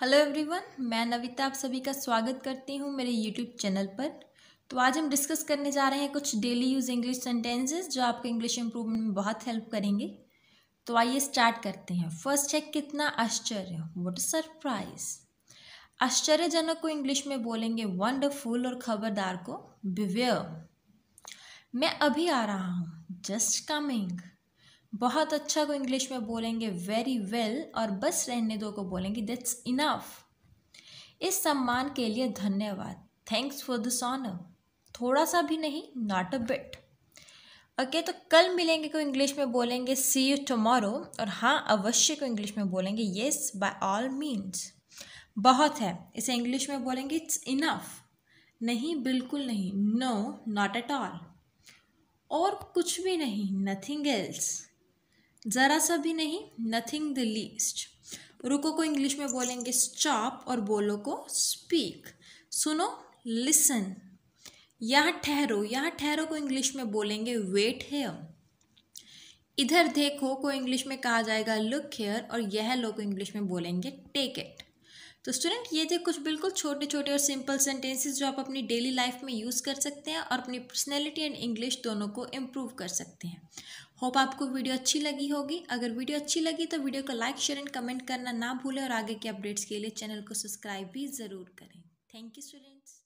hello everyone मैं नविता आप सभी का स्वागत करती हूँ मेरे यूट्यूब चैनल पर तो आज हम डिस्कस करने जा रहे हैं कुछ डेली यूज़ इंग्लिश सेंटेंसेस जो आपको इंग्लिश इम्प्रूवमेंट में बहुत हेल्प करेंगे तो आइए स्टार्ट करते हैं फर्स्ट है कितना आश्चर्य वट सरप्राइज आश्चर्यजनक को इंग्लिश में बोलेंगे वंडरफुल और खबरदार को बिवेयर मैं अभी आ रहा हूँ जस्ट कमिंग बहुत अच्छा को इंग्लिश में बोलेंगे वेरी वेल well, और बस रहने दो को बोलेंगे दैट्स इनफ इस सम्मान के लिए धन्यवाद थैंक्स फॉर दिस ऑनर थोड़ा सा भी नहीं नॉट अ बिट ओके तो कल मिलेंगे को इंग्लिश में बोलेंगे सी यू टमोरो और हाँ अवश्य को इंग्लिश में बोलेंगे येस बाय ऑल मीन्स बहुत है इसे इंग्लिश में बोलेंगे इट्स इनफ नहीं बिल्कुल नहीं नो नॉट एट ऑल और कुछ भी नहीं नथिंग एल्स ज़रा सा भी नहीं नथिंग द लीस्ट रुको को इंग्लिश में बोलेंगे स्टॉप और बोलो को स्पीक सुनो लिसन यहाँ ठहरो यहाँ ठहरो को इंग्लिश में बोलेंगे वेट हेयर इधर देखो को इंग्लिश में कहा जाएगा लुक हेयर और यह लोग को इंग्लिश में बोलेंगे टेक इट तो स्टूडेंट ये थे कुछ बिल्कुल छोटे छोटे और सिंपल सेंटेंसेस जो आप अपनी डेली लाइफ में यूज़ कर सकते हैं और अपनी पर्सनैलिटी एंड इंग्लिश दोनों को इम्प्रूव कर सकते हैं होप आपको वीडियो अच्छी लगी होगी अगर वीडियो अच्छी लगी तो वीडियो को लाइक शेयर एंड कमेंट करना ना भूलें और आगे के अपडेट्स के लिए चैनल को सब्सक्राइब भी ज़रूर करें थैंक यू स्टूडेंट्स